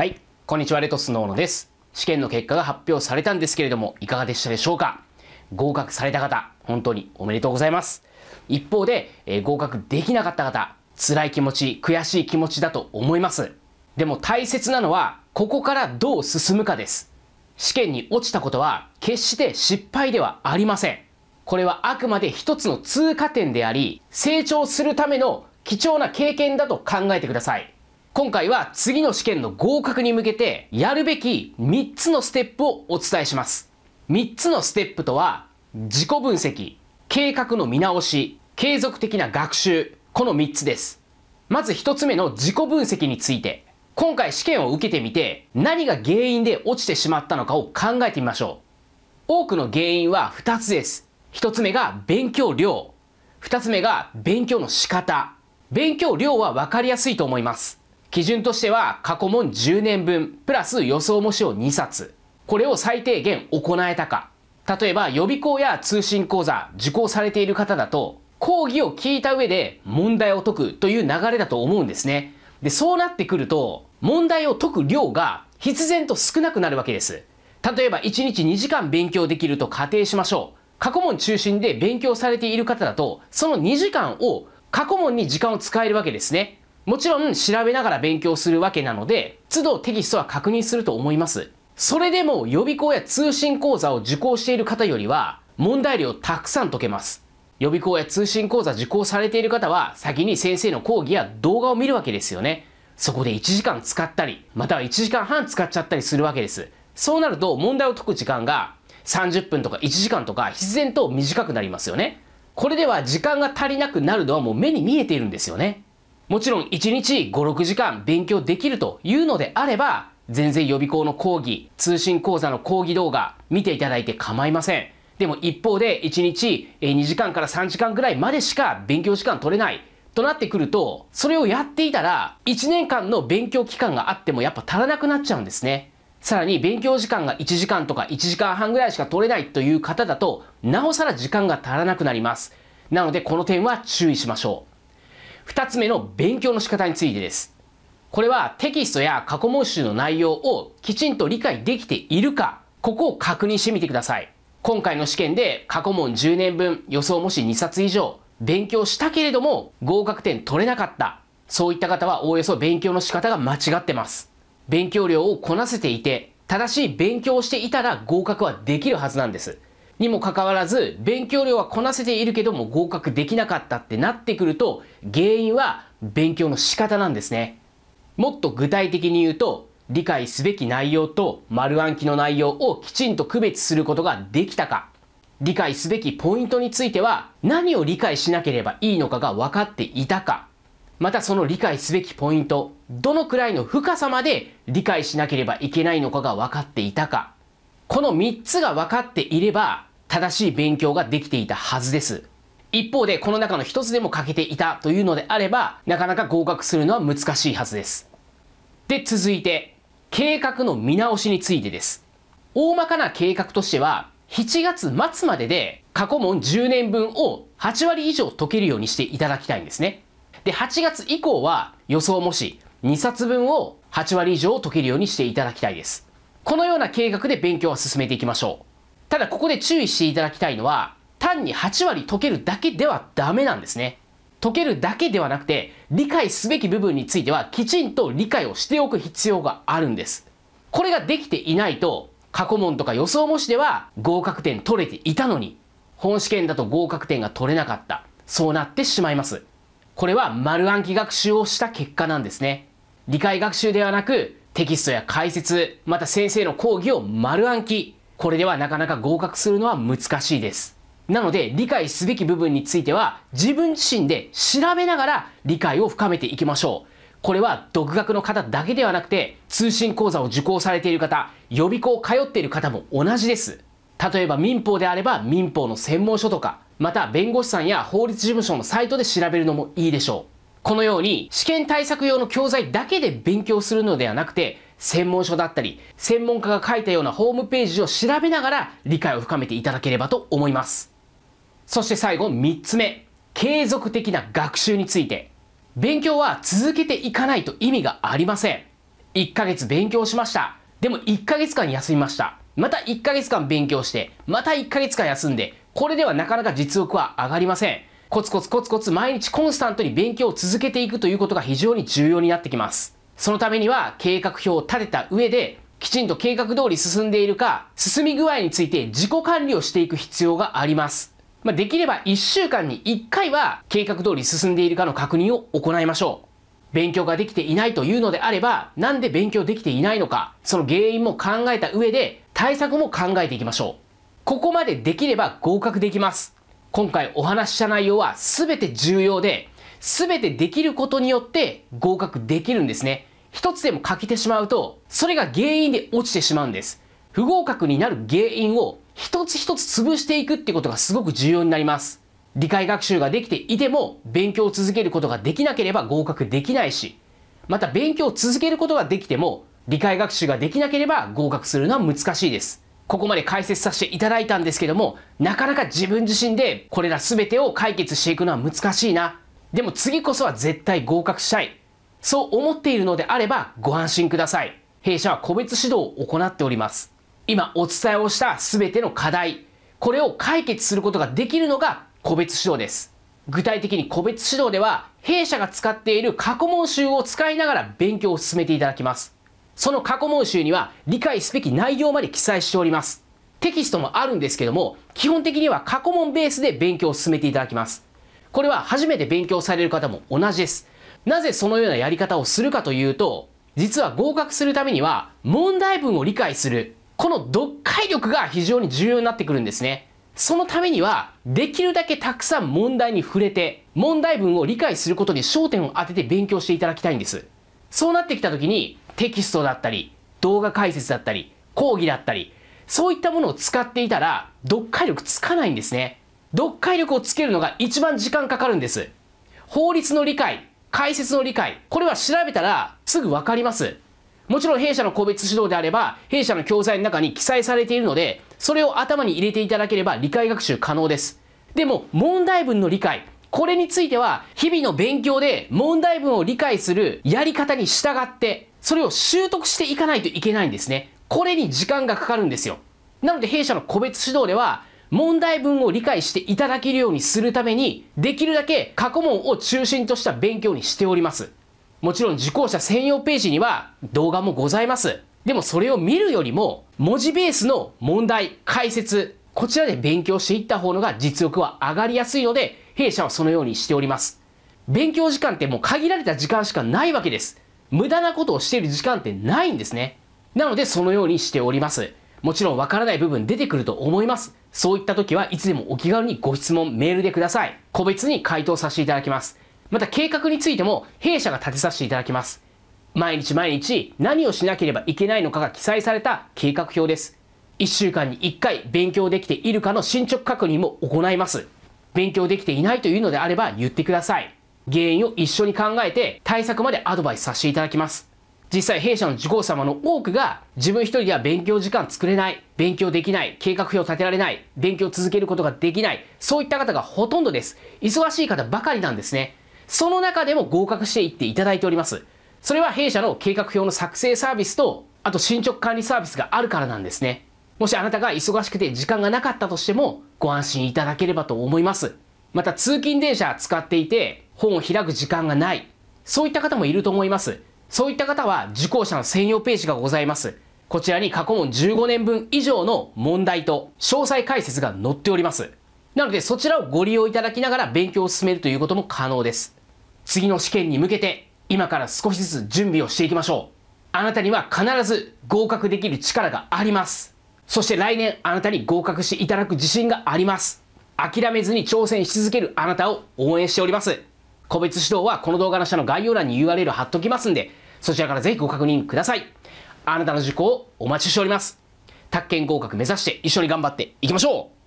はい、こんにちは、レトスのーノです。試験の結果が発表されたんですけれども、いかがでしたでしょうか合格された方、本当におめでとうございます。一方で、えー、合格できなかった方、辛い気持ち、悔しい気持ちだと思います。でも大切なのは、ここからどう進むかです。試験に落ちたことは、決して失敗ではありません。これはあくまで一つの通過点であり、成長するための貴重な経験だと考えてください。今回は次の試験の合格に向けてやるべき3つのステップをお伝えします。3つのステップとは、自己分析、計画の見直し、継続的な学習、この3つです。まず1つ目の自己分析について、今回試験を受けてみて何が原因で落ちてしまったのかを考えてみましょう。多くの原因は2つです。1つ目が勉強量。2つ目が勉強の仕方。勉強量は分かりやすいと思います。基準としては過去問10年分、プラス予想模試を2冊。これを最低限行えたか。例えば予備校や通信講座、受講されている方だと、講義を聞いた上で問題を解くという流れだと思うんですね。で、そうなってくると、問題を解く量が必然と少なくなるわけです。例えば1日2時間勉強できると仮定しましょう。過去問中心で勉強されている方だと、その2時間を過去問に時間を使えるわけですね。もちろん調べながら勉強するわけなので、都度テキストは確認すると思います。それでも予備校や通信講座を受講している方よりは、問題量たくさん解けます。予備校や通信講座受講されている方は、先に先生の講義や動画を見るわけですよね。そこで1時間使ったり、または1時間半使っちゃったりするわけです。そうなると問題を解く時間が30分とか1時間とか必然と短くなりますよね。これでは時間が足りなくなるのはもう目に見えているんですよね。もちろん1日5、6時間勉強できるというのであれば、全然予備校の講義、通信講座の講義動画見ていただいて構いません。でも一方で1日2時間から3時間ぐらいまでしか勉強時間取れないとなってくると、それをやっていたら1年間の勉強期間があってもやっぱ足らなくなっちゃうんですね。さらに勉強時間が1時間とか1時間半ぐらいしか取れないという方だと、なおさら時間が足らなくなります。なのでこの点は注意しましょう。2つ目の勉強の仕方についてです。これはテキストや過去問集の内容をきちんと理解できているか、ここを確認してみてください。今回の試験で過去問10年分、予想もし2冊以上、勉強したけれども合格点取れなかった。そういった方はおおよそ勉強の仕方が間違ってます。勉強量をこなせていて、正しい勉強をしていたら合格はできるはずなんです。にもかかわらず、勉強量はこなせているけども合格できなかったってなってくると、原因は勉強の仕方なんですね。もっと具体的に言うと、理解すべき内容と丸暗記の内容をきちんと区別することができたか、理解すべきポイントについては何を理解しなければいいのかが分かっていたか、またその理解すべきポイント、どのくらいの深さまで理解しなければいけないのかが分かっていたか、この3つが分かっていれば正しい勉強ができていたはずです。一方で、この中の一つでも欠けていたというのであれば、なかなか合格するのは難しいはずです。で、続いて、計画の見直しについてです。大まかな計画としては、7月末までで過去問10年分を8割以上解けるようにしていただきたいんですね。で、8月以降は予想模試2冊分を8割以上解けるようにしていただきたいです。このような計画で勉強は進めていきましょう。ただここで注意していただきたいのは、単に8割解けるだけではダメなんですね。解けるだけではなくて、理解すべき部分についてはきちんと理解をしておく必要があるんです。これができていないと、過去問とか予想模試では合格点取れていたのに、本試験だと合格点が取れなかった。そうなってしまいます。これは丸暗記学習をした結果なんですね。理解学習ではなく、テキストや解説、また先生の講義を丸暗記これではなかなか合格するのは難しいです。なので理解すべき部分については自分自身で調べながら理解を深めていきましょう。これは独学の方だけではなくて通信講座を受講されている方、予備校通っている方も同じです。例えば民法であれば民法の専門書とか、また弁護士さんや法律事務所のサイトで調べるのもいいでしょう。このように試験対策用の教材だけで勉強するのではなくて専門書だったり、専門家が書いたようなホームページを調べながら理解を深めていただければと思います。そして最後3つ目、継続的な学習について。勉強は続けていかないと意味がありません。1ヶ月勉強しました。でも1ヶ月間休みました。また1ヶ月間勉強して、また1ヶ月間休んで、これではなかなか実力は上がりません。コツコツコツコツ毎日コンスタントに勉強を続けていくということが非常に重要になってきます。そのためには計画表を立てた上で、きちんと計画通り進んでいるか、進み具合について自己管理をしていく必要があります。まあ、できれば1週間に1回は計画通り進んでいるかの確認を行いましょう。勉強ができていないというのであれば、なんで勉強できていないのか、その原因も考えた上で、対策も考えていきましょう。ここまでできれば合格できます。今回お話しした内容は全て重要で、全てできることによって合格できるんですね。一つでも欠けてしまうと、それが原因で落ちてしまうんです。不合格になる原因を一つ一つ潰していくってことがすごく重要になります。理解学習ができていても、勉強を続けることができなければ合格できないし、また勉強を続けることができても、理解学習ができなければ合格するのは難しいです。ここまで解説させていただいたんですけども、なかなか自分自身でこれら全てを解決していくのは難しいな。でも次こそは絶対合格したい。そう思っているのであればご安心ください。弊社は個別指導を行っております。今お伝えをした全ての課題、これを解決することができるのが個別指導です。具体的に個別指導では、弊社が使っている過去問集を使いながら勉強を進めていただきます。その過去問集には理解すべき内容まで記載しております。テキストもあるんですけども、基本的には過去問ベースで勉強を進めていただきます。これは初めて勉強される方も同じです。なぜそのようなやり方をするかというと、実は合格するためには問題文を理解する、この読解力が非常に重要になってくるんですね。そのためには、できるだけたくさん問題に触れて、問題文を理解することに焦点を当てて勉強していただきたいんです。そうなってきた時に、テキストだったり、動画解説だったり、講義だったり、そういったものを使っていたら、読解力つかないんですね。読解力をつけるのが一番時間かかるんです。法律の理解、解説の理解。これは調べたらすぐわかります。もちろん弊社の個別指導であれば、弊社の教材の中に記載されているので、それを頭に入れていただければ理解学習可能です。でも、問題文の理解。これについては、日々の勉強で問題文を理解するやり方に従って、それを習得していかないといけないんですね。これに時間がかかるんですよ。なので弊社の個別指導では、問題文を理解していただけるようにするために、できるだけ過去問を中心とした勉強にしております。もちろん受講者専用ページには動画もございます。でもそれを見るよりも、文字ベースの問題、解説、こちらで勉強していった方のが実力は上がりやすいので、弊社はそのようにしております。勉強時間ってもう限られた時間しかないわけです。無駄なことをしている時間ってないんですね。なのでそのようにしております。もちろんわからない部分出てくると思います。そういった時はいつでもお気軽にご質問メールでください。個別に回答させていただきます。また計画についても弊社が立てさせていただきます。毎日毎日何をしなければいけないのかが記載された計画表です。1週間に1回勉強できているかの進捗確認も行います。勉強できていないというのであれば言ってください。原因を一緒に考えて対策までアドバイスさせていただきます。実際弊社の受講者様の多くが自分一人では勉強時間作れない、勉強できない、計画表立てられない、勉強続けることができない、そういった方がほとんどです。忙しい方ばかりなんですね。その中でも合格していっていただいております。それは弊社の計画表の作成サービスと、あと進捗管理サービスがあるからなんですね。もしあなたが忙しくて時間がなかったとしても、ご安心いただければと思います。また通勤電車使っていて、本を開く時間がない。そういった方もいると思います。そういった方は受講者の専用ページがございます。こちらに過去問15年分以上の問題と詳細解説が載っております。なのでそちらをご利用いただきながら勉強を進めるということも可能です。次の試験に向けて今から少しずつ準備をしていきましょう。あなたには必ず合格できる力があります。そして来年あなたに合格していただく自信があります。諦めずに挑戦し続けるあなたを応援しております。個別指導はこの動画の下の概要欄に URL 貼っときますんで、そちらからぜひご確認ください。あなたの受講をお待ちしております。宅建合格目指して一緒に頑張っていきましょう